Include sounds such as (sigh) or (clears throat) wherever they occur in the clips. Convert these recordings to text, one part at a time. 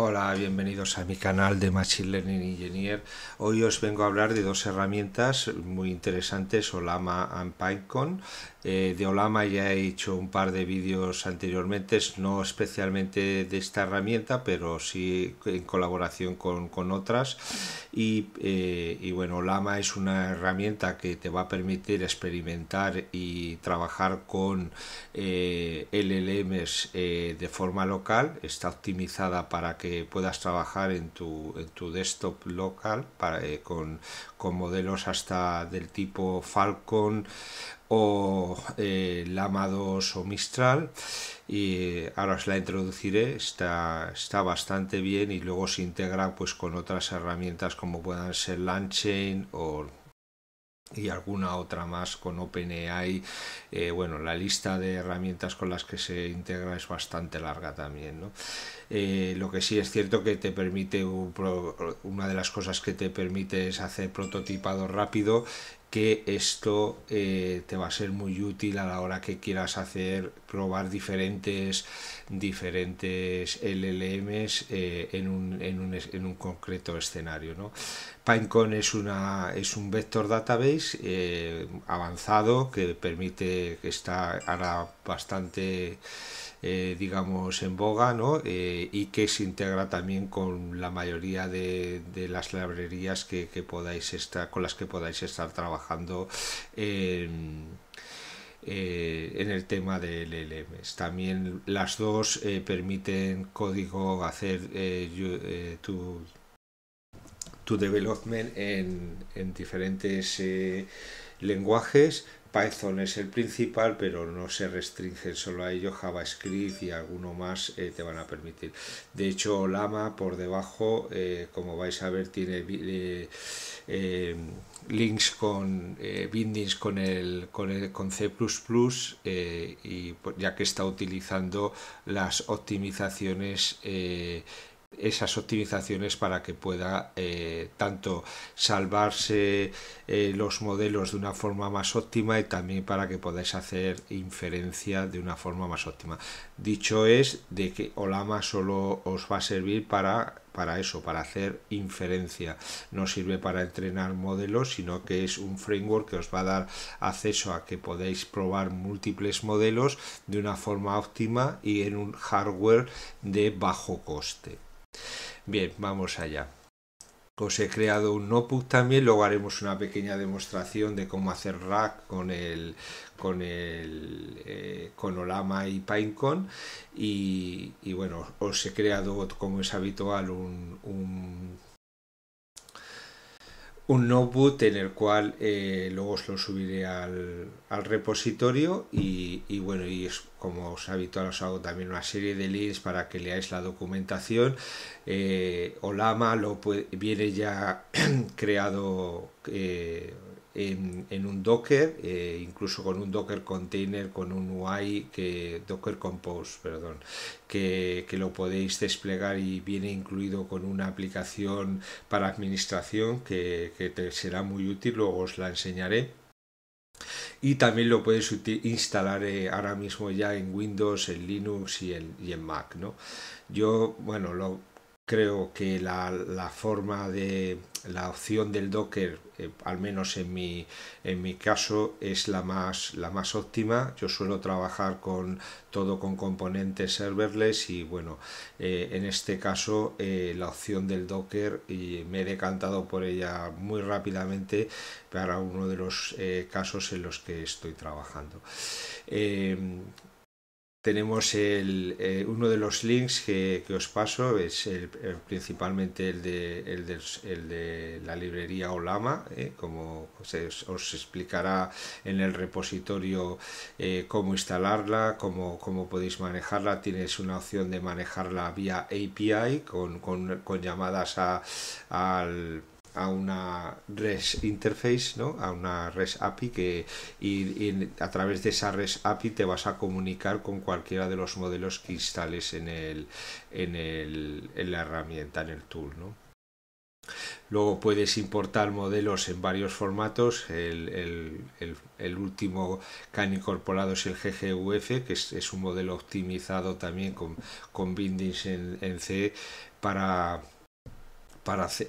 Hola, bienvenidos a mi canal de Machine Learning Engineer. Hoy os vengo a hablar de dos herramientas muy interesantes, Olama y PyCon. Eh, de Olama ya he hecho un par de vídeos anteriormente, no especialmente de esta herramienta, pero sí en colaboración con, con otras. Y, eh, bueno, Olama es una herramienta que te va a permitir experimentar y trabajar con eh, LLMs de forma local. Está optimizada para que puedas trabajar en tu, desktop local para, eh, con, modelos hasta del tipo Falcon o eh, Lama 2 o Mistral y eh, ahora os la introduciré está, está bastante bien y luego se integra pues con otras herramientas como puedan ser LandChain o y alguna otra más con OpenAI. Eh, bueno, la lista de herramientas con las que se integra es bastante larga también. ¿no? Eh, lo que sí es cierto que te permite, una de las cosas que te permite es hacer prototipado rápido que esto eh, te va a ser muy útil a la hora que quieras hacer probar diferentes diferentes LLMs eh, en, un, en, un, en, un, concreto escenario ¿no? PineCon es una es un vector database eh, avanzado que permite que está ahora bastante eh, digamos, en boga, ¿no? Eh, y que se integra también con la mayoría de, las librerías que, podáis estar, con las que podáis estar trabajando en, eh, el tema de LLMs. También las dos permiten código hacer tu, development en diferentes lenguajes Python es el principal, pero no se restringen solo a ello. JavaScript y alguno más eh, te van a permitir. De hecho, Lama por debajo, eh, como vais a ver, tiene eh, links con bindings con el con, el, con C++ y ya que está utilizando las optimizaciones esas optimizaciones para que pueda eh, tanto salvarse eh, los modelos de una forma más óptima y también para que podáis hacer inferencia de una forma más óptima. Dicho es de que Olama solo os va a servir para para eso, para hacer inferencia. No sirve para entrenar modelos, sino que es un framework que os va a dar acceso a que podéis probar múltiples modelos de una forma óptima y en un hardware de bajo coste. Bien, vamos allá. Os he creado un notebook también, luego haremos una pequeña demostración de cómo hacer rack con el con el eh, con Olama y Pinecon y, y, bueno, os he creado como es habitual un un notebook en el cual eh, luego os lo subiré al, al repositorio y, y, bueno, y es, como os habitual os hago también una serie de links para que leáis la documentación. Eh, Olama lo puede, viene ya (clears throat) creado eh, en, un Docker, eh, incluso con un Docker container, con un UI, que, Docker Compose, perdón, que, lo podéis desplegar y viene incluido con una aplicación para administración que, te será muy útil, luego os la enseñaré y también lo puedes instalar eh, ahora mismo ya en Windows, en Linux y en, y en Mac, ¿no? Yo, bueno, lo, creo que la, forma de la opción del Docker, eh, al menos en mi, en mi caso, es la más, la más óptima. Yo suelo trabajar con todo con componentes serverless y bueno, eh, en este caso eh, la opción del Docker y me he decantado por ella muy rápidamente para uno de los casos en los que estoy trabajando tenemos el, eh, uno de los links que, os paso, es eh, principalmente el de, la librería Olama, eh, como se, os explicará en el repositorio cómo instalarla, cómo, podéis manejarla. Tienes una opción de manejarla vía API con, llamadas al a una res interface, ¿no? A una res API que y, a través de esa res API te vas a comunicar con cualquiera de los modelos que instales en el en, el, en la herramienta, en el tool, Luego puedes importar modelos en varios formatos. El, último que han incorporado es el GGUF, que es, un modelo optimizado también con, bindings en C para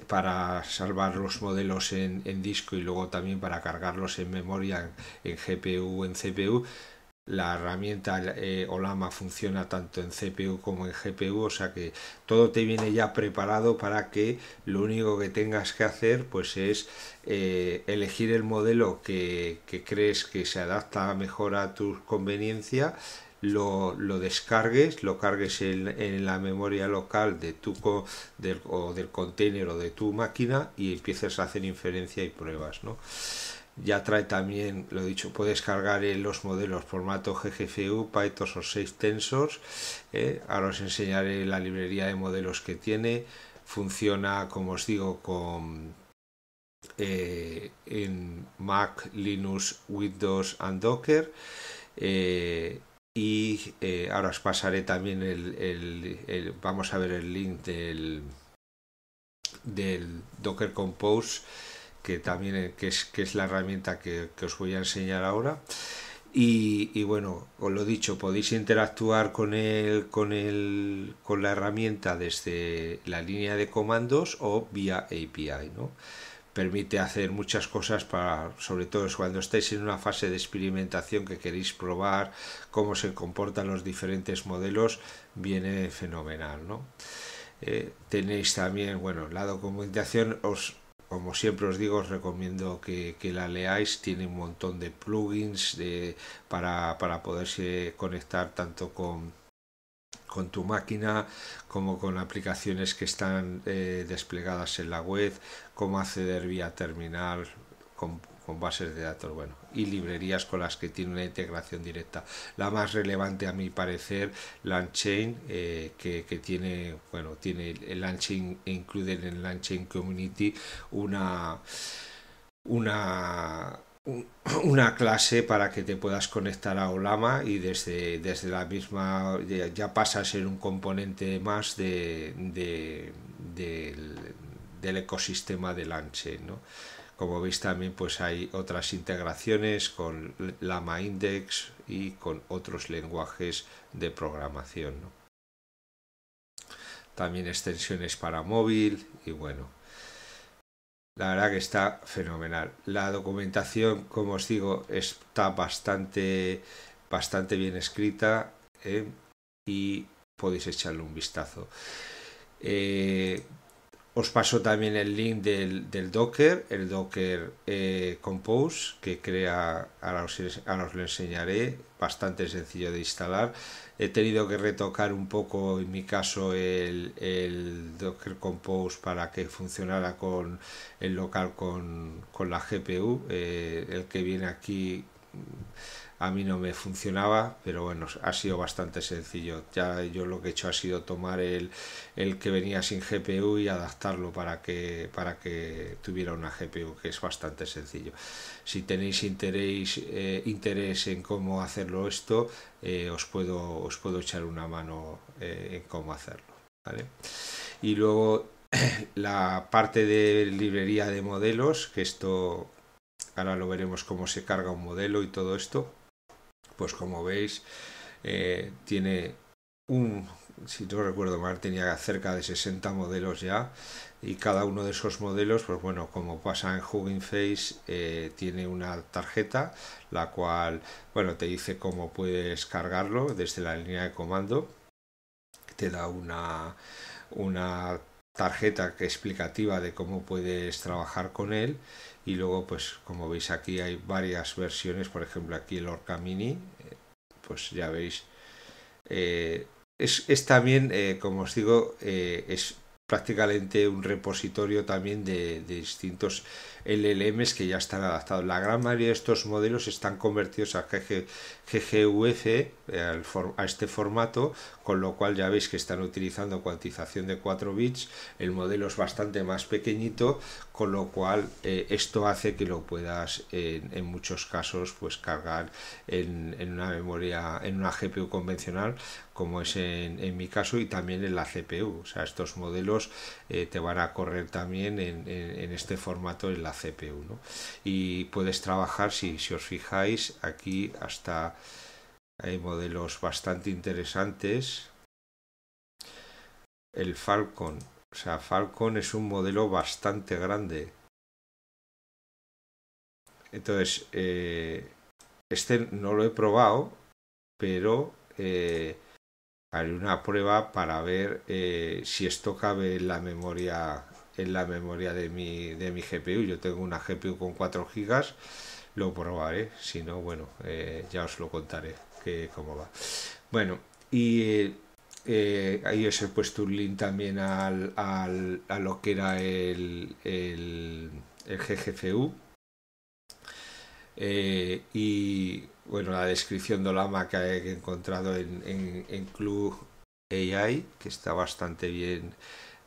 para, salvar los modelos en, disco y luego también para cargarlos en memoria, en, gpu GPU, en CPU. La herramienta eh, Olama funciona tanto en CPU como en GPU, o sea que todo te viene ya preparado para que lo único que tengas que hacer pues es eh, elegir el modelo que, que crees que se adapta mejor a tu conveniencia lo, descargues, lo cargues en, la memoria local de tu del, o del container o de tu máquina y empieces a hacer inferencia y pruebas. ¿no? Ya trae también, lo he dicho, puedes cargar en los modelos formato GGFU, python o 6 Tensors. ¿eh? Ahora os enseñaré la librería de modelos que tiene. Funciona, como os digo, con eh, en Mac, Linux, Windows y Docker. Eh, y eh, ahora os pasaré también el, vamos a ver el link del del Docker Compose que también eh, que es, la herramienta que, os voy a enseñar ahora y, bueno os lo dicho podéis interactuar con con con la herramienta desde la línea de comandos o vía API no permite hacer muchas cosas para, sobre todo cuando estáis en una fase de experimentación que queréis probar cómo se comportan los diferentes modelos, viene fenomenal, ¿no? Eh, tenéis también, bueno, la documentación os como siempre os digo, os recomiendo que, la leáis. Tiene un montón de plugins para, para poderse conectar tanto con, con tu máquina, como con aplicaciones que están eh, desplegadas en la web, cómo acceder vía terminal con, bases de datos, bueno, y librerías con las que tiene una integración directa. La más relevante a mi parecer, Lanchain, eh, que, tiene, bueno, tiene el e incluyen en el Lanchain Community una una una clase para que te puedas conectar a Olama y desde, desde la misma ya pasa a ser un componente más del, ecosistema de Lanche. ¿no? Como veis también pues hay otras integraciones con Lama Index y con otros lenguajes de programación. También extensiones para móvil y bueno, la verdad que está fenomenal. La documentación, como os digo, está bastante, bastante bien escrita ¿eh? y podéis echarle un vistazo. Eh, os paso también el link del, Docker, el Docker eh, Compose, que crea, ahora os, lo enseñaré, bastante sencillo de instalar. He tenido que retocar un poco, en mi caso, el, Docker Compose para que funcionara con el local con, la GPU. Eh, el que viene aquí a mí no me funcionaba, pero bueno, ha sido bastante sencillo. Ya yo lo que he hecho ha sido tomar el, que venía sin GPU y adaptarlo para que, para que tuviera una GPU, que es bastante sencillo. Si tenéis interés, eh, interés en cómo hacerlo esto, eh, os, puedo, os puedo echar una mano eh, en cómo hacerlo. ¿vale? Y luego (clears throat) la parte de librería de modelos, que esto ahora lo veremos cómo se carga un modelo y todo esto pues como veis, eh, tiene un, si no recuerdo mal, tenía cerca de 60 modelos ya y cada uno de esos modelos, pues bueno, como pasa en Hugging Face, eh, tiene una tarjeta la cual, bueno, te dice cómo puedes cargarlo desde la línea de comando, te da una, una tarjeta explicativa de cómo puedes trabajar con él y luego pues como veis aquí hay varias versiones por ejemplo aquí el Orca Mini eh, pues ya veis eh, es, es, también eh, como os digo es prácticamente un repositorio también de distintos es que ya están adaptados. La gran mayoría de estos modelos están convertidos a GG, GGUF, eh, a este formato, con lo cual ya veis que están utilizando cuantización de 4 bits, el modelo es bastante más pequeñito, con lo cual eh, esto hace que lo puedas en, muchos casos pues cargar en, una memoria, en una GPU convencional, como es en, mi caso, y también en la CPU. O sea, estos modelos eh, te van a correr también en, este formato en la CPU. Y puedes trabajar, si, si os fijáis, aquí hasta hay modelos bastante interesantes. El Falcon. O sea, Falcon es un modelo bastante grande. Entonces, eh, este no lo he probado, pero hay eh, haré una prueba para ver eh, si esto cabe en la memoria en la memoria de mi, de mi GPU. Yo tengo una GPU con 4 GB, lo probaré, si no, bueno, eh, ya os lo contaré que cómo va. Bueno, y eh, ahí os he puesto un link también al, a lo que era el, el, GGFU. Eh, y bueno, la descripción de Olama que he encontrado en, en, en Club AI, que está bastante bien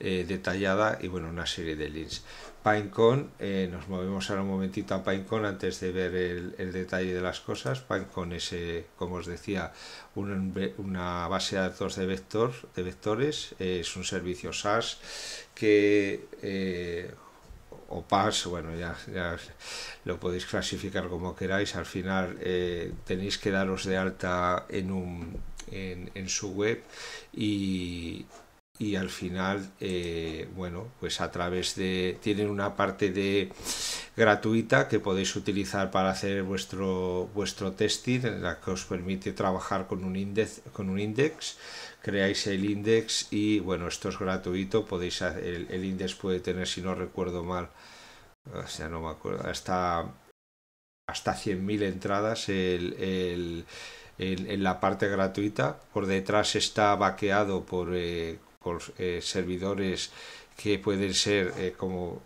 eh, detallada y bueno, una serie de links. PineCon, eh, nos movemos ahora un momentito a PineCon antes de ver el, detalle de las cosas. PineCon es, eh, como os decía, una base de datos de, vector, de vectores, eh, es un servicio SaaS que o PAS, bueno, ya, lo podéis clasificar como queráis, al final tenéis que daros de alta en, un, en su web y, y al final, eh, bueno, pues a través de, tienen una parte de gratuita que podéis utilizar para hacer vuestro, vuestro testing, en la que os permite trabajar con un index, con un index creáis el index y bueno, esto es gratuito, podéis, el, el index puede tener, si no recuerdo mal, o sea, no me acuerdo, hasta, hasta 100.000 entradas en, la parte gratuita. Por detrás está vaqueado por, eh, eh, servidores que pueden ser eh, como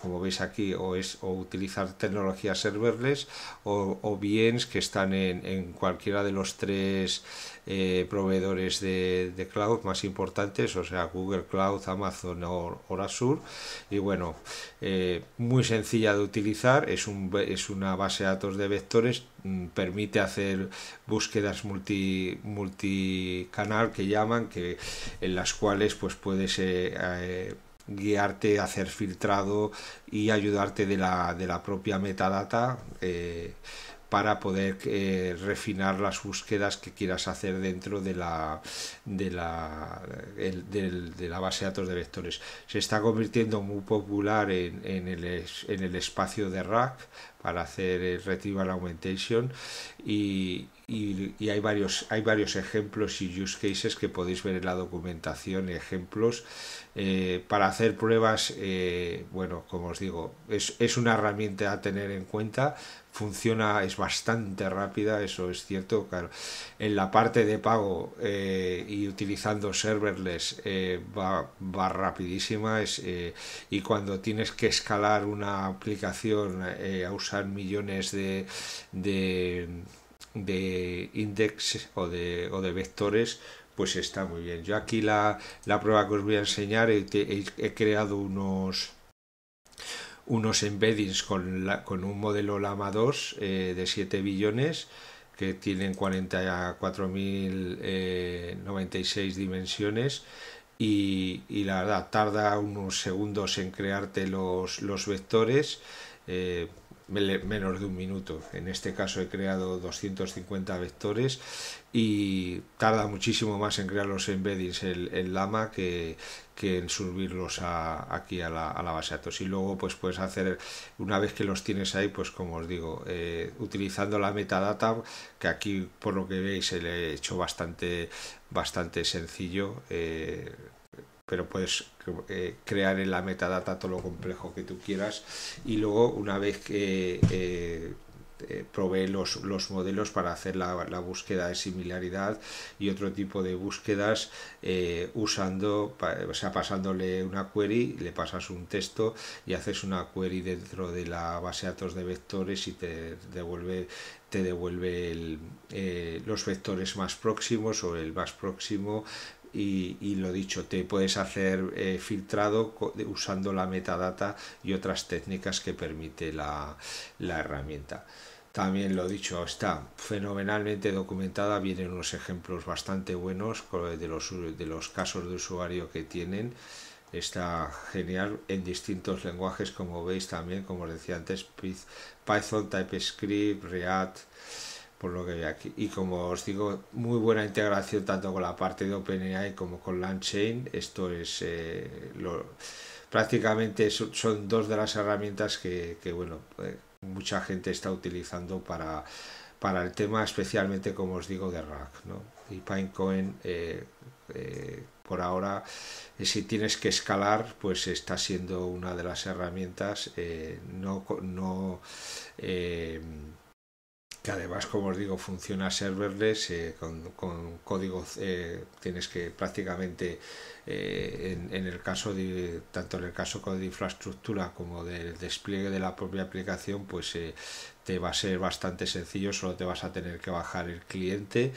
como veis aquí, o es utilizar tecnologías serverless o, o que están en, cualquiera de los tres eh, proveedores de, cloud más importantes, o sea, Google Cloud, Amazon o, Azure. Y bueno, eh, muy sencilla de utilizar, es, un, es una base de datos de vectores, mm, permite hacer búsquedas multi, multicanal que llaman, que, en las cuales pues puedes... Eh, guiarte, hacer filtrado y ayudarte de la, de la propia metadata eh, para poder eh, refinar las búsquedas que quieras hacer dentro de la, de la, de la base de datos de vectores. Se está convirtiendo muy popular en, el, en el espacio de RAC para hacer el retrieval augmentation y, hay varios hay varios ejemplos y use cases que podéis ver en la documentación ejemplos eh, para hacer pruebas eh, bueno como os digo es, es, una herramienta a tener en cuenta funciona, es bastante rápida, eso es cierto. Claro. En la parte de pago eh, y utilizando serverless eh, va, va, rapidísima es, eh, y cuando tienes que escalar una aplicación a usar millones de, de, index o de, o de vectores, pues está muy bien. Yo aquí la, la prueba que os voy a enseñar, he creado unos unos embeddings con, un modelo Lama 2 eh, de 7 billones que tienen 44.096 eh, dimensiones y, la verdad tarda unos segundos en crearte los, vectores. Eh, menos de un minuto. En este caso he creado 250 vectores y tarda muchísimo más en crear los embeddings en, Lama que, en subirlos a, aquí a la, base de datos. Y luego pues puedes hacer, una vez que los tienes ahí, pues como os digo, eh, utilizando la metadata, que aquí por lo que veis le he hecho bastante, bastante sencillo. Eh, pero puedes eh, crear en la metadata todo lo complejo que tú quieras y luego una vez que eh, eh, provee los, modelos para hacer la, búsqueda de similaridad y otro tipo de búsquedas usando, o sea, pasándole una query, le pasas un texto y haces una query dentro de la base de datos de vectores y te devuelve te devuelve los vectores más próximos o el más próximo y, lo dicho, te puedes hacer eh, filtrado usando la metadata y otras técnicas que permite la, herramienta también lo dicho, está fenomenalmente documentada, vienen unos ejemplos bastante buenos de los, de los casos de usuario que tienen, está genial en distintos lenguajes como veis también, como os decía antes, Python, TypeScript, React, por lo que ve aquí. Y como os digo, muy buena integración tanto con la parte de OpenAI como con LangChain. Esto es eh, lo, prácticamente son, dos de las herramientas que, que bueno, eh, mucha gente está utilizando para, para el tema, especialmente como os digo, de Rack. ¿no? Y Pinecoin, eh, por ahora, si tienes que escalar, pues está siendo una de las herramientas. no no que además, como os digo, funciona serverless eh, con, código, eh, tienes que prácticamente, eh, en, el caso de, tanto en el caso de infraestructura como del despliegue de la propia aplicación, pues te va a ser bastante sencillo, solo te vas a tener que bajar el cliente,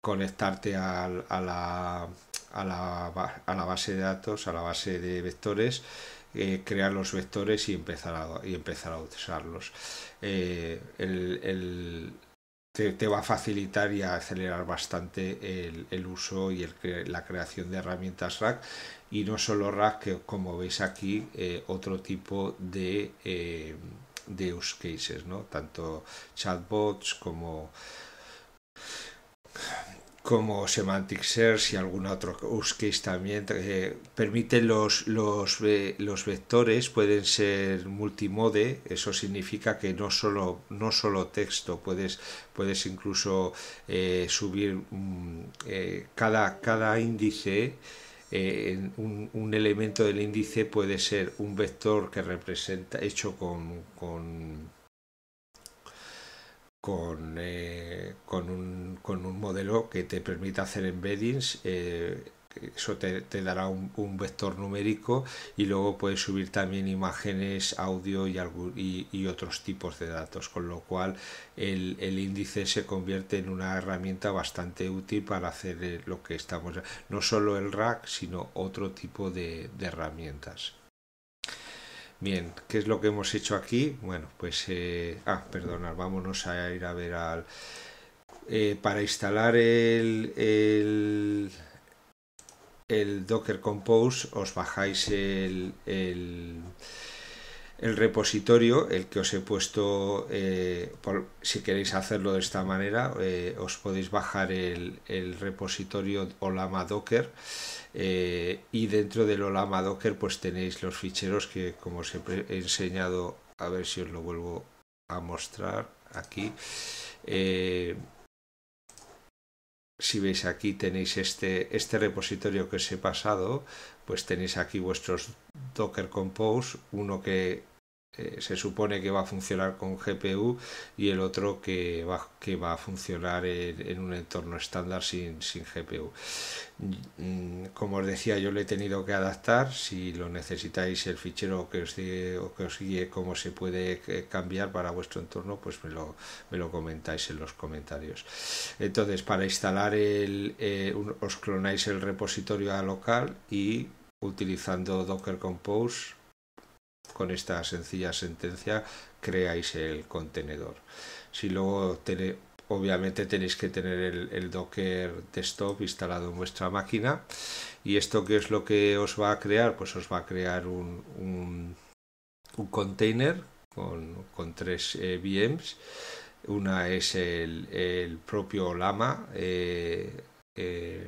conectarte a, la, a, la, base de datos, a la base de vectores, crear los vectores y empezar a, y empezar a usarlos. Eh, te, va a facilitar y acelerar bastante el, uso y la creación de herramientas RAC y no solo RAC, que como veis aquí, eh, otro tipo de, eh, use cases, tanto chatbots como como Semantic Search y algún otro use case también, eh, Permite los, los, eh, los, vectores, pueden ser multimode, eso significa que no solo, no solo texto, puedes, puedes incluso eh, subir mm, cada, cada índice. un, un, elemento del índice puede ser un vector que representa hecho con eh, con, un, modelo que te permita hacer embeddings. Eh, eso te, dará un, vector numérico y luego puedes subir también imágenes, audio y, y, otros tipos de datos, con lo cual el, índice se convierte en una herramienta bastante útil para hacer eh, lo que estamos, no solo el rack, sino otro tipo de herramientas. Bien, ¿qué es lo que hemos hecho aquí? Bueno, pues... Eh, ah, perdonad, vámonos a ir a ver al... Eh, para instalar el, el, Docker Compose os bajáis el, el, repositorio, el que os he puesto, eh, si queréis hacerlo de esta manera, os podéis bajar el, repositorio Olama Docker eh, y dentro del Olama Docker pues tenéis los ficheros que como siempre he enseñado, a ver si os lo vuelvo a mostrar aquí. Eh, si veis aquí tenéis este, este repositorio que os he pasado, pues tenéis aquí vuestros Docker Compose, uno que eh, se supone que va a funcionar con GPU y el otro que va, que va a funcionar en, un entorno estándar sin, GPU. Mm, mm, como os decía, yo lo he tenido que adaptar. Si lo necesitáis, el fichero que os, que os guíe cómo se puede eh, cambiar para vuestro entorno, pues me lo, comentáis en los comentarios. Entonces, para instalar el, eh, os clonáis el repositorio a local y utilizando Docker Compose con esta sencilla sentencia creáis el contenedor. Si luego tiene obviamente tenéis que tener el, Docker Desktop instalado en vuestra máquina. ¿Y esto que es lo que os va a crear? Pues os va a crear un, un, container con, tres eh, VMs. Una es el, propio Lama. Eh, eh,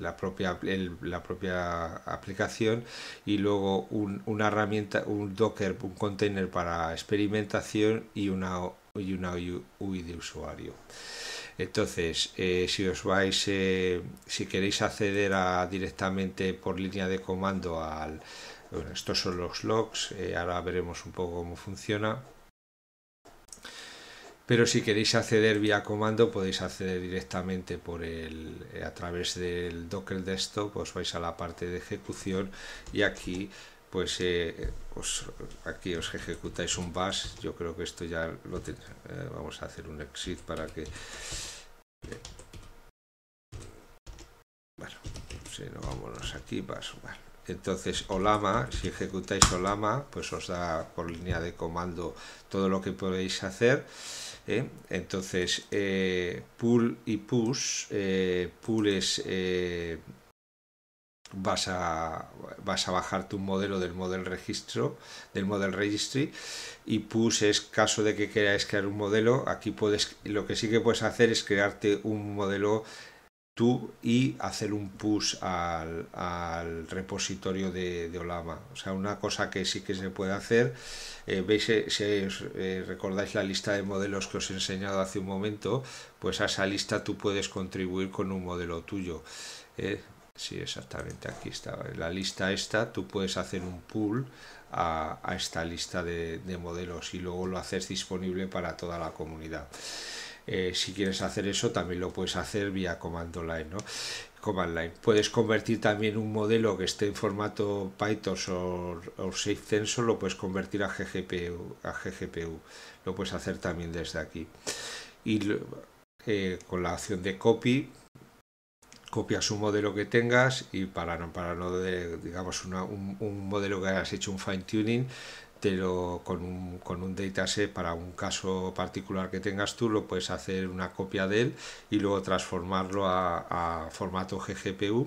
la propia, la propia aplicación y luego un, una herramienta, un Docker, un container para experimentación y una, y una UI de usuario. Entonces, eh, si os vais, eh, si queréis acceder a, directamente por línea de comando al... estos son los logs, eh, ahora veremos un poco cómo funciona pero si queréis acceder vía comando podéis acceder directamente por el, eh, a través del Docker Desktop, os vais a la parte de ejecución y aquí pues eh, os, aquí os ejecutáis un bash, yo creo que esto ya lo tenéis, eh, vamos a hacer un exit para que... Bueno, si no, vámonos aquí, Entonces, Olama, si ejecutáis Olama, pues os da por línea de comando todo lo que podéis hacer. ¿eh? Entonces, eh, pull y push, eh, pull es... Vas a, vas a bajarte un modelo del model registro del model registry y push es caso de que queráis crear un modelo aquí puedes lo que sí que puedes hacer es crearte un modelo y hacer un push al, repositorio de, Olama. O sea, una cosa que sí que se puede hacer, eh, veis, eh, si eh, recordáis la lista de modelos que os he enseñado hace un momento, pues a esa lista tú puedes contribuir con un modelo tuyo. sí, exactamente, aquí está. la lista esta tú puedes hacer un pull a, esta lista de modelos y luego lo haces disponible para toda la comunidad. Eh, si quieres hacer eso, también lo puedes hacer vía command line, ¿no? Command line. Puedes convertir también un modelo que esté en formato python o, o lo puedes convertir a GGPU, a GGPU. Lo puedes hacer también desde aquí. Y eh, con la opción de copy, copias un modelo que tengas y para no, para no digamos, un, un modelo que hayas hecho un fine tuning, pero con un, con dataset para un caso particular que tengas tú, lo puedes hacer una copia de él y luego transformarlo a, formato GGPU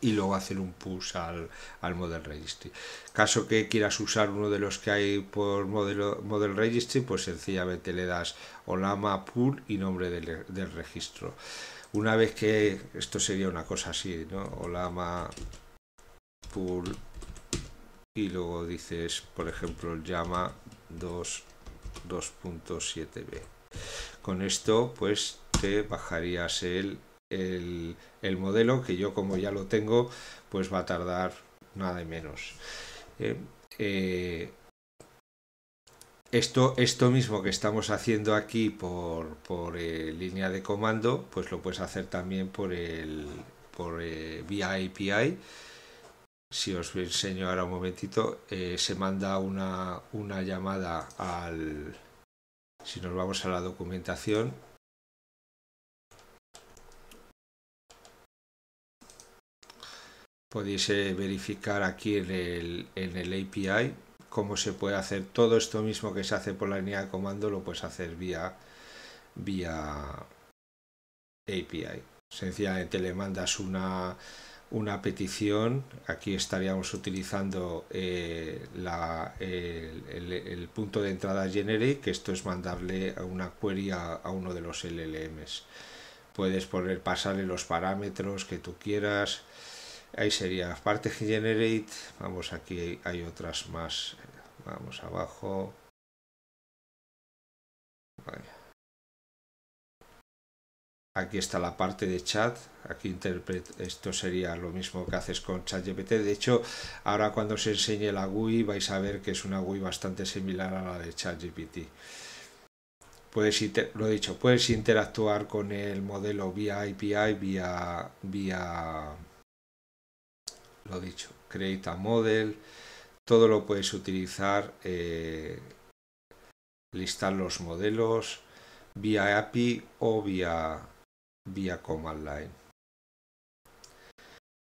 y luego hacer un push al, al, Model Registry. Caso que quieras usar uno de los que hay por modelo, Model Registry, pues sencillamente le das Olama Pool y nombre del, del registro. Una vez que esto sería una cosa así, ¿no? Olama Pool y luego dices, por ejemplo, llama 2.7b. Con esto, pues te bajarías el, el, modelo, que yo como ya lo tengo, pues va a tardar nada de menos. Eh, eh, esto, esto, mismo que estamos haciendo aquí por, eh, línea de comando, pues lo puedes hacer también por el por vía API si os enseño ahora un momentito, eh, se manda una, una llamada al... Si nos vamos a la documentación, podéis eh, verificar aquí en el, en el, API cómo se puede hacer todo esto mismo que se hace por la línea de comando lo puedes hacer vía vía API sencillamente le mandas una una petición, aquí estaríamos utilizando eh, la, el, punto de entrada generic, que esto es mandarle a una query a, uno de los LLMs. Puedes poner, pasarle los parámetros que tú quieras. Ahí sería parte generate. Vamos, aquí hay otras más. Vamos abajo. Aquí está la parte de chat. Aquí interpret esto sería lo mismo que haces con ChatGPT. De hecho, ahora cuando os enseñe la GUI vais a ver que es una GUI bastante similar a la de ChatGPT. Puedes lo he dicho, puedes interactuar con el modelo vía API, vía vía lo dicho, create a model, todo lo puedes utilizar, eh, listar los modelos vía API o vía vía command line.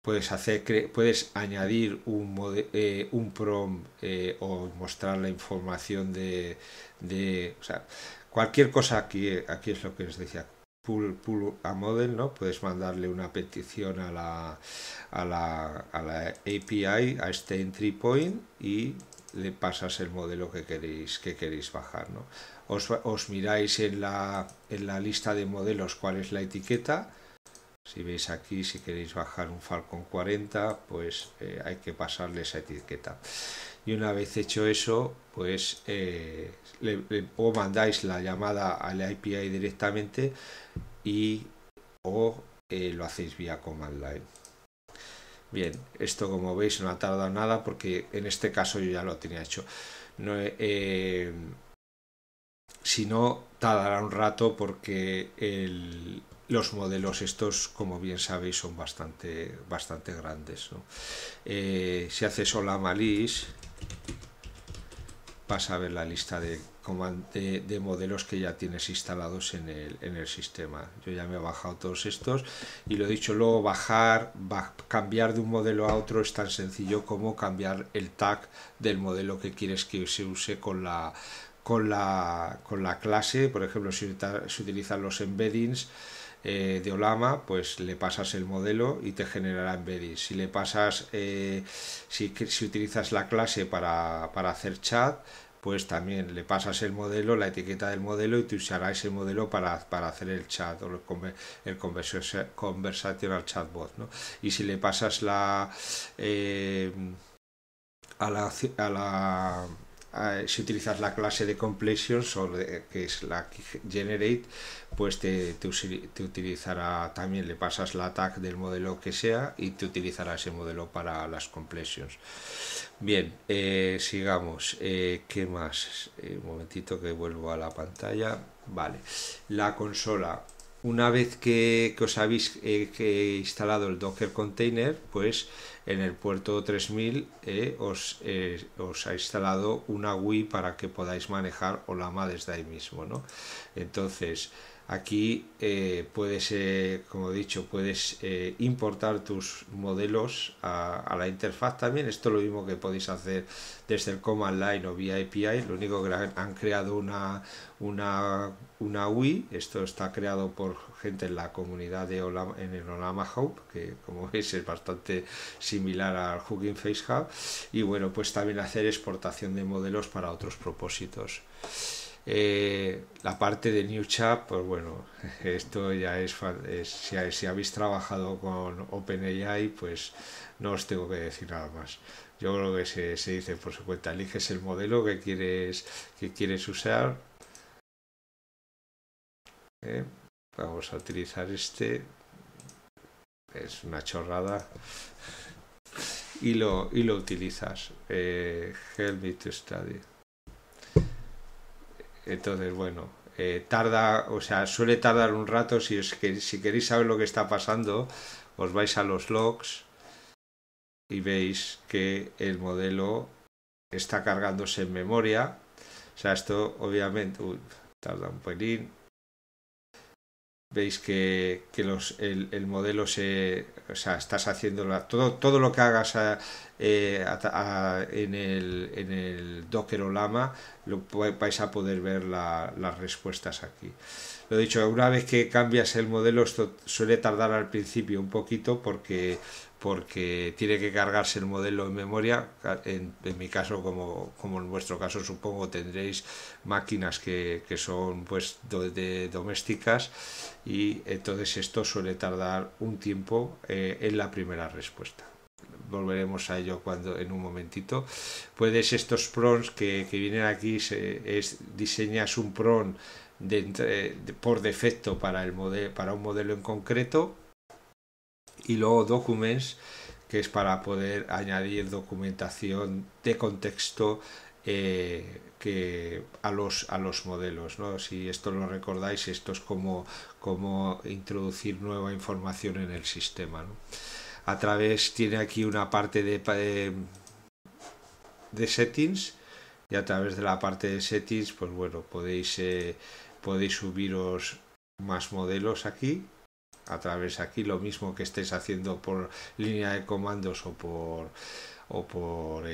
Puedes, hacer, puedes añadir un, eh, un prom eh, o mostrar la información de, cualquier cosa aquí, aquí es lo que os decía, Pull, pull, a model, ¿no? Puedes mandarle una petición a la, a la, a la API, a este entry point y le pasas el modelo que queréis, que queréis bajar, ¿no? os, miráis en la, en la lista de modelos cuál es la etiqueta. Si veis aquí, si queréis bajar un Falcon 40, pues eh, hay que pasarle esa etiqueta. Y una vez hecho eso, pues eh, le, o mandáis la llamada al la API directamente y o eh, lo hacéis vía command line. Bien, esto como veis no ha tardado nada porque en este caso yo ya lo tenía hecho. No, si no, tardará un rato porque los modelos estos, como bien sabéis, son bastante, bastante grandes. Eh, si haces hola malis, vas a ver la lista de, de, modelos que ya tienes instalados en el, en el sistema. Yo ya me he bajado todos estos y lo he dicho, luego bajar, cambiar de un modelo a otro es tan sencillo como cambiar el tag del modelo que quieres que se use con la con la, con la clase, por ejemplo, si, utilizas los embeddings, eh, de Olama, pues le pasas el modelo y te generará embeddings. Si le pasas, eh, si, si, utilizas la clase para, para, hacer chat, pues también le pasas el modelo, la etiqueta del modelo y te usará ese modelo para, para hacer el chat o el, el conversational chatbot. ¿no? Y si le pasas la, eh, a la eh, si utilizas la clase de completions o eh, que es la generate pues te, utilizará también le pasas la tag del modelo que sea y te utilizará ese modelo para las completions bien eh, sigamos qué más un momentito que vuelvo a la pantalla vale la consola una vez que, os habéis eh, instalado el Docker Container, pues en el puerto 3000 eh, eh, os, ha instalado una wii para que podáis manejar Olama desde ahí mismo. Entonces, aquí puedes, como he dicho, puedes importar tus modelos a, la interfaz también. Esto es lo mismo que podéis hacer desde el command line o vía API. Lo único que han creado una, una una UI, esto está creado por gente en la comunidad de en el Olama Hub que como (laughs) veis es bastante similar al Hugging Face Hub, y bueno, pues también hacer exportación de modelos para otros propósitos. Eh, la parte de New Chat, pues bueno, (laughs) esto ya es, si, habéis trabajado con OpenAI, pues no os tengo que decir nada más. Yo creo que se, se dice por su cuenta, eliges el modelo que quieres, que quieres usar, ¿eh? vamos a utilizar este es una chorrada y lo, y lo utilizas eh, help me to study entonces bueno eh, tarda o sea suele tardar un rato si es que si queréis saber lo que está pasando os vais a los logs y veis que el modelo está cargándose en memoria o sea esto obviamente tarda un pelín veis que, los, el, modelo se... O sea, estás haciendo Todo, todo lo que hagas eh, en, el, en, el, Docker o Lama lo, vais a poder ver las respuestas aquí. Lo dicho, una vez que cambias el modelo esto suele tardar al principio un poquito porque porque tiene que cargarse el modelo en memoria. En, mi caso, como, en vuestro caso, supongo tendréis máquinas que, son pues de, domésticas y entonces esto suele tardar un tiempo eh, en la primera respuesta. Volveremos a ello cuando en un momentito. Puedes estos prons que, vienen aquí, diseñas un pron por defecto para, el para un modelo en concreto y luego Documents, que es para poder añadir documentación de contexto eh, a los a los modelos si esto lo recordáis esto es como como introducir nueva información en el sistema a través tiene aquí una parte de, de, settings y a través de la parte de settings pues bueno podéis eh, podéis subiros más modelos aquí a través aquí, lo mismo que estés haciendo por línea de comandos o por, o por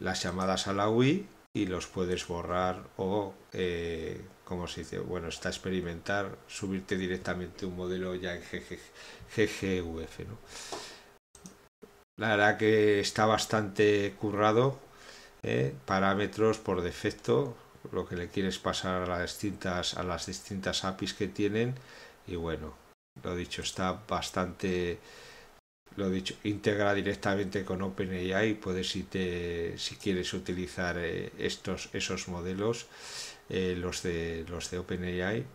las llamadas a la UI y los puedes borrar o, eh, como se dice, bueno, está experimentar, subirte directamente un modelo ya en GGUF. La verdad que está bastante currado, ¿eh? parámetros por defecto, lo que le quieres pasar a las distintas, a las distintas APIs que tienen y bueno, lo dicho, está bastante, lo dicho, integra directamente con OpenAI. Puedes, si, si quieres utilizar eh, estos, esos modelos, eh, los, de, los de OpenAI.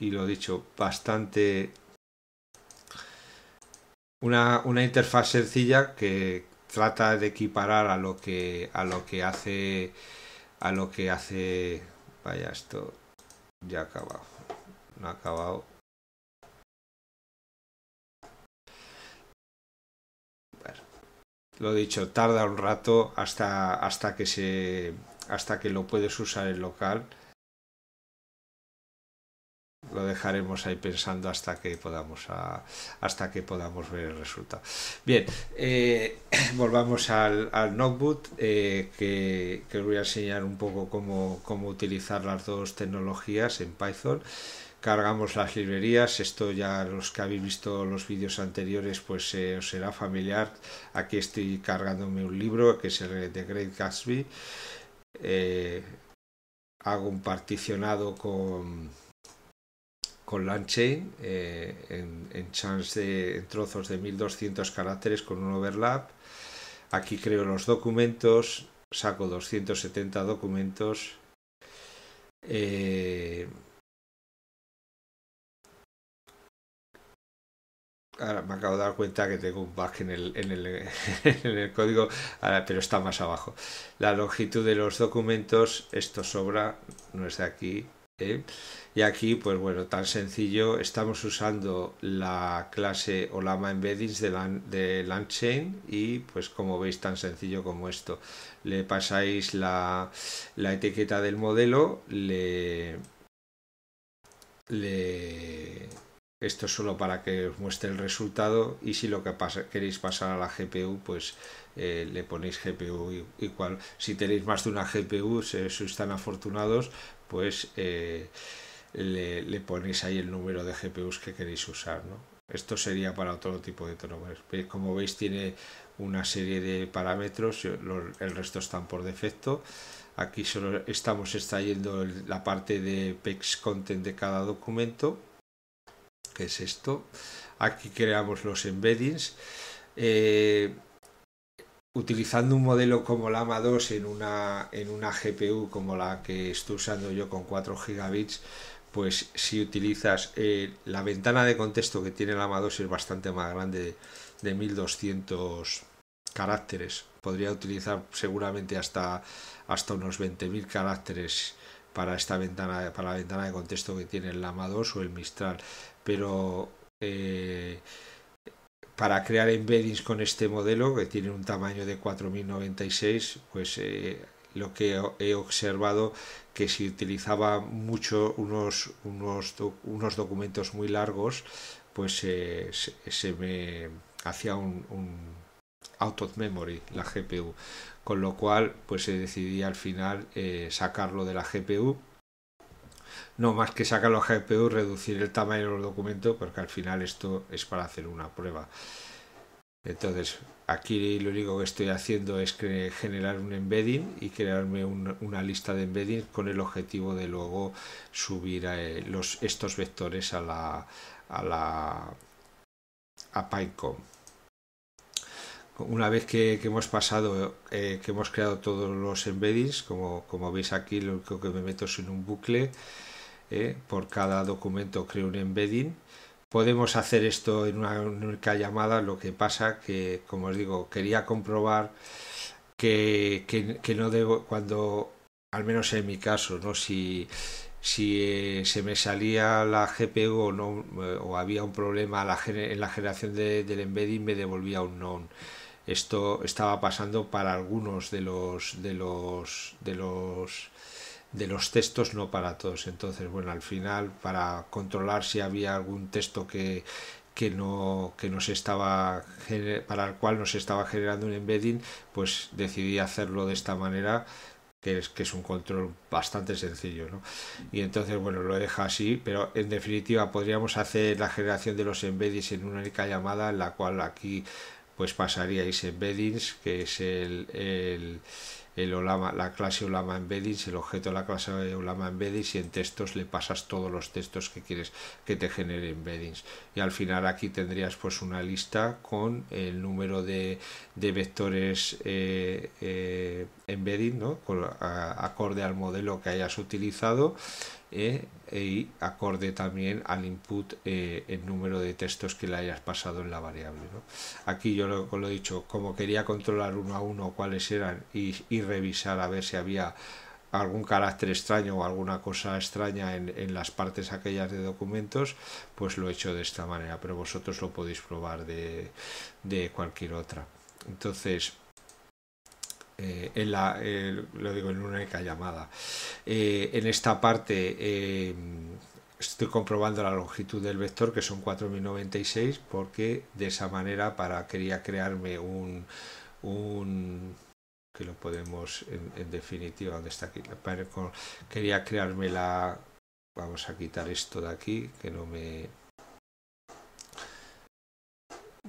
Y lo dicho, bastante. Una, una interfaz sencilla que trata de equiparar a lo que a lo que hace a lo que hace vaya esto ya ha acabado no ha acabado lo dicho, tarda un rato hasta, hasta que hasta que lo puedes usar en local. Lo dejaremos ahí pensando hasta que podamos ah, hasta que podamos ver el resultado. Bien, eh, (clears throat) volvamos al, notebook eh, que, os voy a enseñar un poco cómo, cómo utilizar las dos tecnologías en Python cargamos las librerías, esto ya los que habéis visto los vídeos anteriores pues eh, os será familiar, aquí estoy cargándome un libro que es el de Great Gatsby, eh, hago un particionado con con Lanchain eh, en, chance de, trozos de 1200 caracteres con un overlap, aquí creo los documentos, saco 270 documentos, ahora me acabo de dar cuenta que tengo un bug en el, en el, (laughs) código, pero está más abajo. La longitud de los documentos, esto sobra, no es de aquí. ¿eh? Y aquí, pues bueno, tan sencillo, estamos usando la clase Olama Embeddings de, la, de LangChain y pues como veis, tan sencillo como esto. Le pasáis la, la etiqueta del modelo, le... le esto es solo para que os muestre el resultado y si lo que queréis pasar a la GPU, pues eh, le ponéis GPU igual. Si tenéis más de una GPU, si sois tan afortunados, pues eh, le, ponéis ahí el número de GPUs que queréis usar. Esto sería para otro tipo de tonos Como veis tiene una serie de parámetros, el resto están por defecto. Aquí solo estamos extrayendo la parte de PEX content de cada documento qué es esto. Aquí creamos los embeddings. Eh, utilizando un modelo como ama 2 en una, en una GPU como la que estoy usando yo con 4 gigabits, pues si utilizas eh, la ventana de contexto que tiene ama 2 es bastante más grande de 1200 caracteres. Podría utilizar seguramente hasta, hasta unos 20.000 caracteres para esta ventana, para la ventana de contexto que tiene el Lama 2 o el Mistral. Pero eh, para crear embeddings con este modelo, que tiene un tamaño de 4096, pues eh, lo que he observado que si utilizaba mucho unos, unos, documentos muy largos, pues eh, se, me hacía un, un out of memory la GPU con lo cual pues se decidía al final eh, sacarlo de la GPU no más que sacarlo a GPU reducir el tamaño del documento, porque al final esto es para hacer una prueba entonces aquí lo único que estoy haciendo es generar un embedding y crearme una lista de embeddings con el objetivo de luego subir eh, los, estos vectores a la a la a PyCom una vez que, hemos pasado, eh, que hemos creado todos los embeddings, como, veis aquí, lo único que me meto es en un bucle, eh, por cada documento creo un embedding. Podemos hacer esto en una única llamada, lo que pasa que, como os digo, quería comprobar que, que, no debo, cuando, al menos en mi caso, ¿no? si, si eh, se me salía la GPU o, no, o había un problema en la generación del embedding, me devolvía un non esto estaba pasando para algunos de los de los de los de los textos no para todos entonces bueno al final para controlar si había algún texto que que no que se estaba para el cual nos estaba generando un embedding pues decidí hacerlo de esta manera que es, que es un control bastante sencillo, ¿no? Y entonces, bueno, lo deja así, pero en definitiva podríamos hacer la generación de los embeddings en una única llamada, en la cual aquí pues pasaríais embeddings, que es el, el, Olama, la clase Olama embeddings, el objeto de la clase Olama embeddings y en textos le pasas todos los textos que quieres que te genere embeddings. Y al final aquí tendrías pues una lista con el número de, de vectores eh, eh ¿no? acorde al modelo que hayas utilizado eh, e, y acorde también al input eh, el número de textos que le hayas pasado en la variable. Aquí yo lo, he dicho, como quería controlar uno a uno cuáles eran y, revisar a ver si había algún carácter extraño o alguna cosa extraña en, las partes aquellas de documentos, pues lo he hecho de esta manera, pero vosotros lo podéis probar de, de cualquier otra. Entonces, eh, en la, eh, lo digo en una única llamada. Eh, en esta parte estoy comprobando la longitud del vector, que son 4096, porque de esa manera para quería crearme un, un que lo podemos en, en definitiva, donde está aquí, quería crearme la, vamos a quitar esto de aquí, que no me,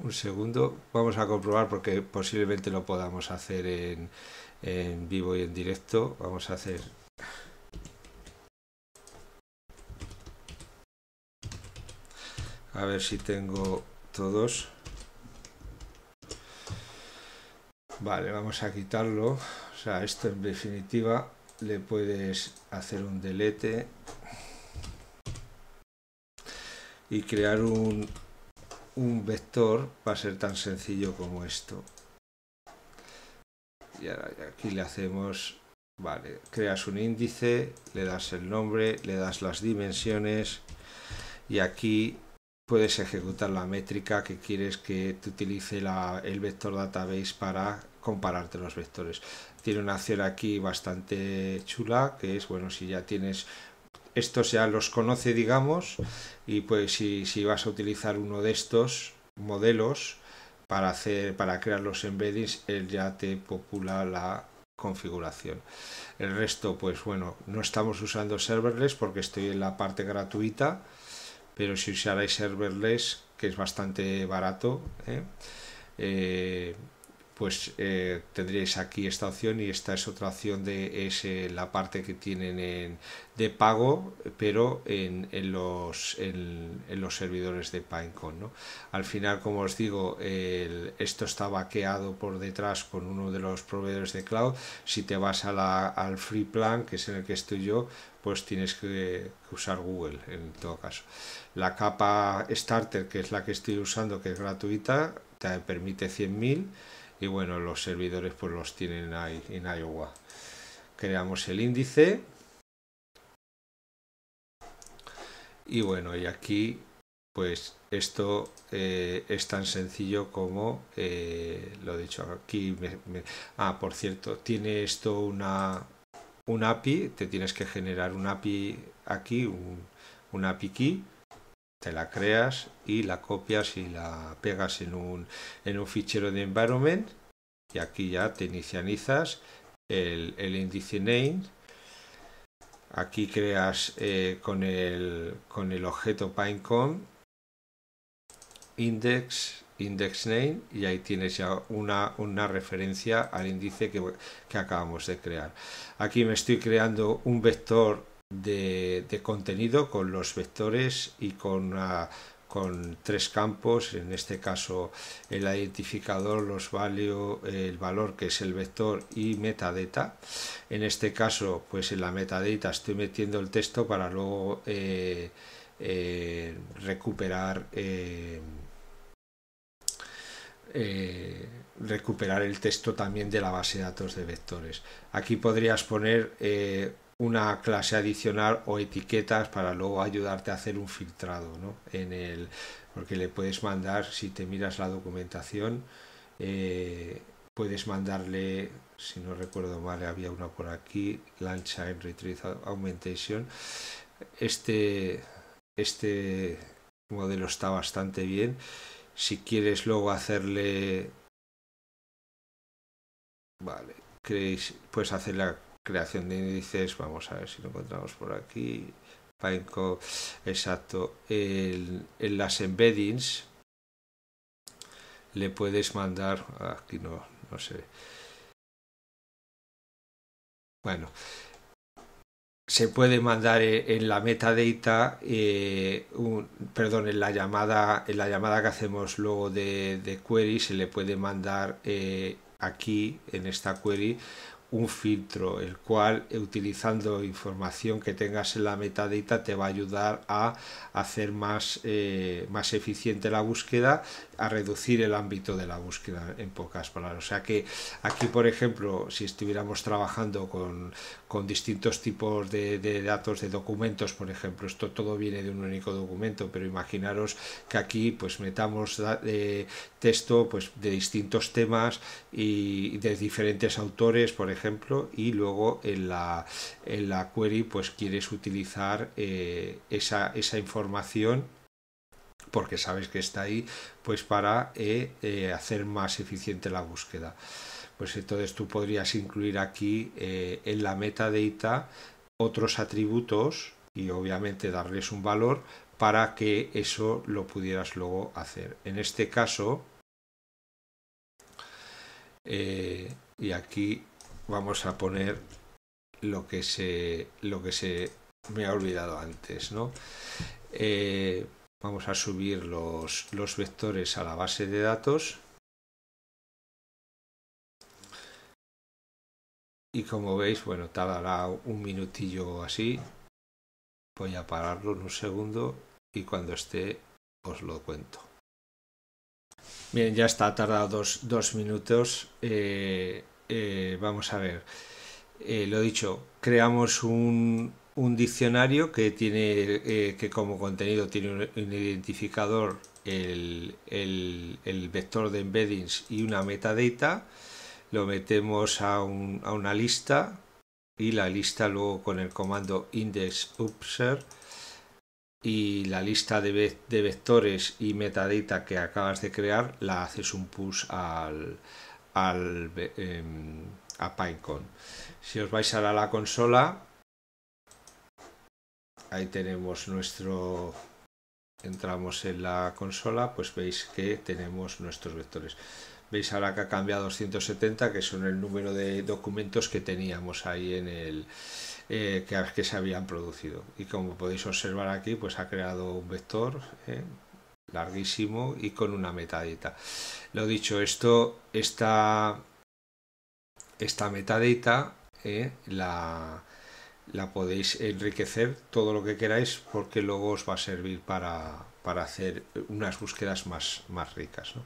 un segundo, vamos a comprobar porque posiblemente lo podamos hacer en, en vivo y en directo. Vamos a hacer A ver si tengo todos. Vale, vamos a quitarlo. O sea, esto en definitiva le puedes hacer un delete y crear un un vector va a ser tan sencillo como esto. Y ahora aquí le hacemos, vale, creas un índice, le das el nombre, le das las dimensiones y aquí puedes ejecutar la métrica que quieres que te utilice el vector database para compararte los vectores. Tiene una acción aquí bastante chula, que es, bueno, si ya tienes estos ya los conoce, digamos, y pues si, vas a utilizar uno de estos modelos para, hacer, para crear los embeddings, él ya te popula la configuración. El resto, pues bueno, no estamos usando serverless porque estoy en la parte gratuita, pero si usaréis serverless, que es bastante barato, ¿eh? eh pues eh, tendréis aquí esta opción y esta es otra opción de es eh, la parte que tienen de pago pero en, los, servidores de Pinecon ¿no? al final como os digo esto está vaqueado por detrás con uno de los proveedores de cloud si te vas al free plan que es en el que estoy yo pues tienes que, usar Google en todo caso la capa starter que es la que estoy usando que es gratuita te permite 100.000 y bueno, los servidores pues los tienen ahí en Iowa. Creamos el índice y bueno, y aquí pues esto eh, es tan sencillo como eh, lo lo dicho aquí. Ah, por cierto, tiene esto una, un API, te tienes que generar un API aquí, un, un API key te la creas y la copias y la pegas en un, fichero de environment y aquí ya te inicializas el, índice name aquí creas eh, con, el, con el objeto pinecon index index name y ahí tienes ya una, referencia al índice que, que acabamos de crear aquí me estoy creando un vector de, contenido con los vectores y ah, con, tres campos, en este caso el identificador, los value, el valor que es el vector y metadata. En este caso, pues en la metadata estoy metiendo el texto para luego eh, eh, recuperar eh, recuperar el texto también de la base de datos de vectores. Aquí podrías poner una clase adicional o etiquetas para luego ayudarte a hacer un filtrado, ¿no? En el, porque le puedes mandar, si te miras la documentación, eh, puedes mandarle, si no recuerdo mal, había una por aquí, Lancha en Augmentation. Este, este modelo está bastante bien. Si quieres luego hacerle... Vale, creéis, puedes hacer la creación de índices, vamos a ver si lo encontramos por aquí, Pineco, exacto, en, en las embeddings le puedes mandar, ah, aquí no, no sé, bueno, se puede mandar eh, en la metadata, eh, un, perdón, en la llamada, en la llamada que hacemos luego de, query, se le puede mandar eh, aquí en esta query un filtro, el cual eh, utilizando información que tengas en la metadata te va a ayudar a hacer más, eh, más eficiente la búsqueda, a reducir el ámbito de la búsqueda en pocas palabras. O sea que aquí, por ejemplo, si estuviéramos trabajando con, con distintos tipos de, datos de documentos, por ejemplo. Esto todo viene de un único documento, pero imaginaros que aquí pues metamos eh, texto pues, de distintos temas y de diferentes autores, por ejemplo, y luego en la, query pues quieres utilizar eh, esa, información porque sabes que está ahí, pues para eh, hacer más eficiente la búsqueda pues entonces tú podrías incluir aquí eh, en la metadata otros atributos y obviamente darles un valor para que eso lo pudieras luego hacer. En este caso, eh, y aquí vamos a poner lo que se, lo que se me ha olvidado antes, ¿no? Eh, vamos a subir los vectores a la base de datos y como veis bueno tardará un minutillo así voy a pararlo en un segundo y cuando esté os lo cuento bien ya está tardado dos, minutos eh, eh, vamos a ver eh, lo dicho creamos un, diccionario que tiene que como contenido tiene un, identificador el vector de embeddings y una metadata lo metemos a, una lista y la lista luego con el comando index upser y la lista de, vectores y metadata que acabas de crear la haces un push al, em, a PyCon. Si os vais ahora a la consola, ahí tenemos nuestro entramos en la consola, pues veis que tenemos nuestros vectores. Veis ahora que ha cambiado 270, que son el número de documentos que teníamos ahí en el eh, que, se habían producido. Y como podéis observar aquí, pues ha creado un vector eh, larguísimo y con una metadita. Lo dicho, esto, esta, esta metadata eh, la, la podéis enriquecer todo lo que queráis porque luego os va a servir para, para hacer unas búsquedas más, más ricas. ¿no?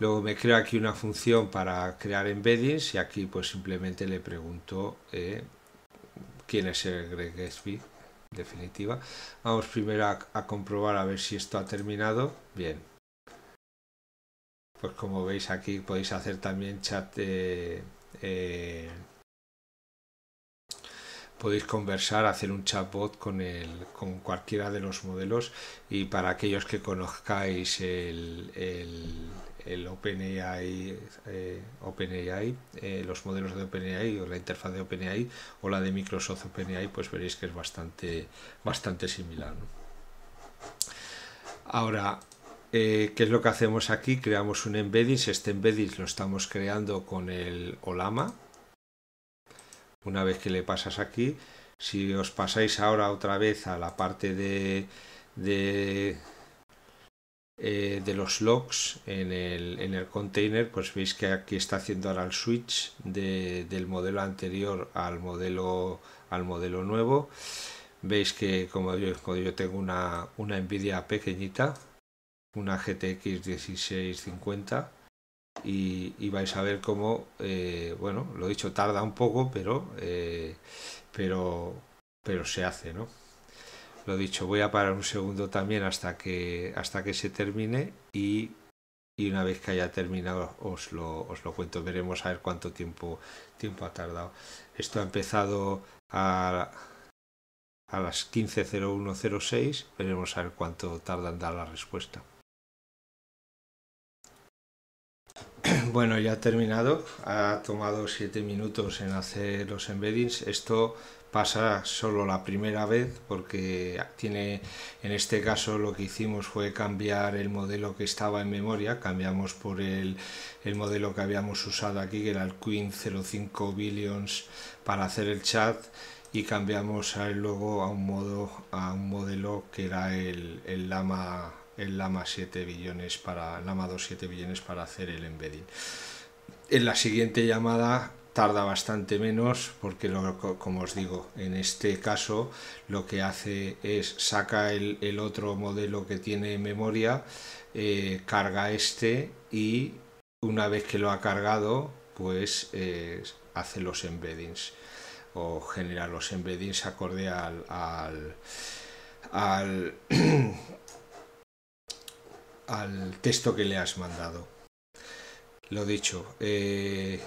Luego me creo aquí una función para crear embeddings y aquí pues simplemente le pregunto eh, quién es el Greg Gatsby, definitiva. Vamos primero a, comprobar a ver si esto ha terminado. Bien. Pues como veis aquí podéis hacer también chat eh, podéis conversar, hacer un chatbot con, el, con cualquiera de los modelos y para aquellos que conozcáis el el OpenAI, eh, OpenAI eh, los modelos de OpenAI o la interfaz de OpenAI o la de Microsoft OpenAI, pues veréis que es bastante, bastante similar. Ahora, eh, ¿qué es lo que hacemos aquí? Creamos un embedding, Este embeddings lo estamos creando con el Olama. Una vez que le pasas aquí, si os pasáis ahora otra vez a la parte de eh, de los logs en el, en el, container, pues veis que aquí está haciendo ahora el switch del modelo anterior al modelo, al modelo nuevo. Veis que como yo, tengo una, una Nvidia pequeñita, una GTX 1650, y, vais a ver cómo, eh, bueno, lo dicho, tarda un poco, pero, eh, pero, pero se hace, ¿no? Lo dicho, voy a parar un segundo también hasta que, hasta que se termine y, una vez que haya terminado os lo, os lo cuento. Veremos a ver cuánto tiempo, tiempo ha tardado. Esto ha empezado a, a las 15.01.06. Veremos a ver cuánto tarda en dar la respuesta. (clears throat) Bueno, ya ha terminado. Ha tomado 7 minutos en hacer los embeddings. Esto pasa solo la primera vez porque tiene en este caso lo que hicimos fue cambiar el modelo que estaba en memoria cambiamos por el, el modelo que habíamos usado aquí que era el Queen 05 billions para hacer el chat y cambiamos a, luego a un modo a un modelo que era el, el lama el lama 7 billones para lama 27 billones para hacer el embedding en la siguiente llamada tarda bastante menos porque como os digo en este caso lo que hace es saca el, otro modelo que tiene memoria eh, carga este y una vez que lo ha cargado pues eh, hace los embeddings o genera los embeddings acorde al, al, (clears throat) texto que le has mandado lo dicho, eh,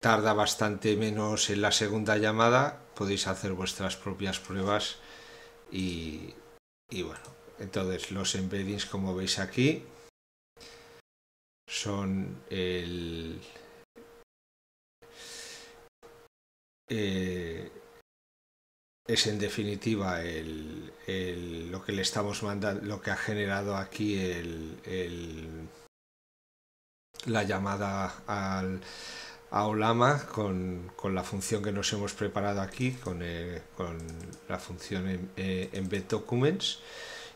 tarda bastante menos en la segunda llamada, podéis hacer vuestras propias pruebas y, bueno, entonces los embeddings como veis aquí son el, eh, es en definitiva el, el, lo que le estamos mandando, lo que ha generado aquí el, la llamada al, a Olama con, la función que nos hemos preparado aquí, con, eh, la función en, eh, documents.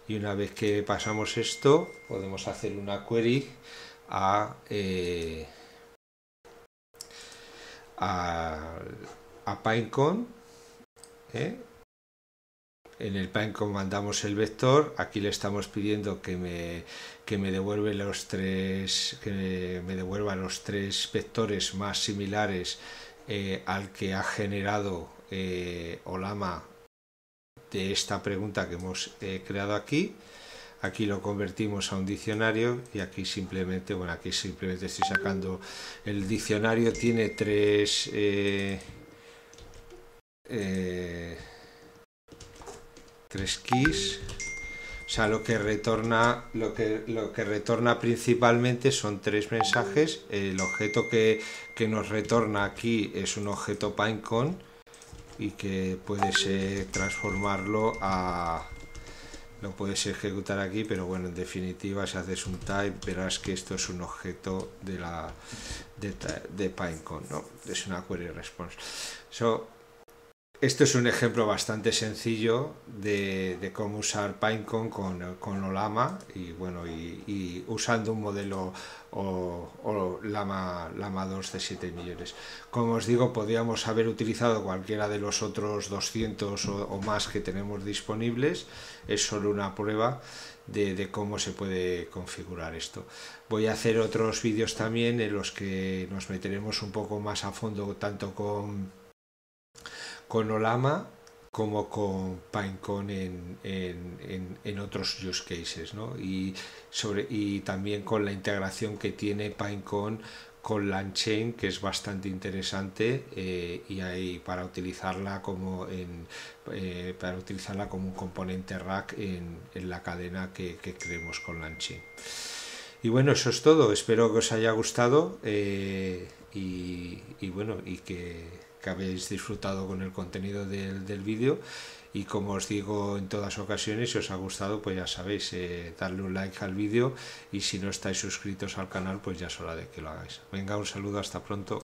Y una vez que pasamos esto, podemos hacer una query a, eh, a, a Pinecon. En el Pinecon mandamos el vector. Aquí le estamos pidiendo que me que me devuelve los tres que me devuelva los tres vectores más similares eh, al que ha generado eh, Olama de esta pregunta que hemos eh, creado aquí aquí lo convertimos a un diccionario y aquí simplemente bueno aquí simplemente estoy sacando el diccionario tiene tres tres keys o sea, lo que retorna, lo que, lo que retorna principalmente son tres mensajes. El objeto que, que nos retorna aquí es un objeto PineCon y que puedes transformarlo a... Lo puedes ejecutar aquí, pero bueno, en definitiva, si haces un type, verás que esto es un objeto de la de, PineCon, ¿no? Es una query response. Esto es un ejemplo bastante sencillo de, cómo usar PineCone con, con Olama y bueno y, usando un modelo o, o, Lama, Lama 2 de 7 millones. Como os digo, podríamos haber utilizado cualquiera de los otros 200 o, más que tenemos disponibles. Es solo una prueba de, de, cómo se puede configurar esto. Voy a hacer otros vídeos también en los que nos meteremos un poco más a fondo tanto con con Olama como con Pinecon en, en, en, otros use cases, ¿no? Y, sobre, y también con la integración que tiene Pinecon con Lanchain que es bastante interesante eh, y ahí para utilizarla como en, eh, para utilizarla como un componente rack en, la cadena que, que creemos con Lanchain. Y bueno, eso es todo. Espero que os haya gustado eh, y, y bueno, y que que habéis disfrutado con el contenido del, vídeo. Y como os digo en todas ocasiones, si os ha gustado, pues ya sabéis, eh, darle un like al vídeo y si no estáis suscritos al canal, pues ya es hora de que lo hagáis. Venga, un saludo, hasta pronto.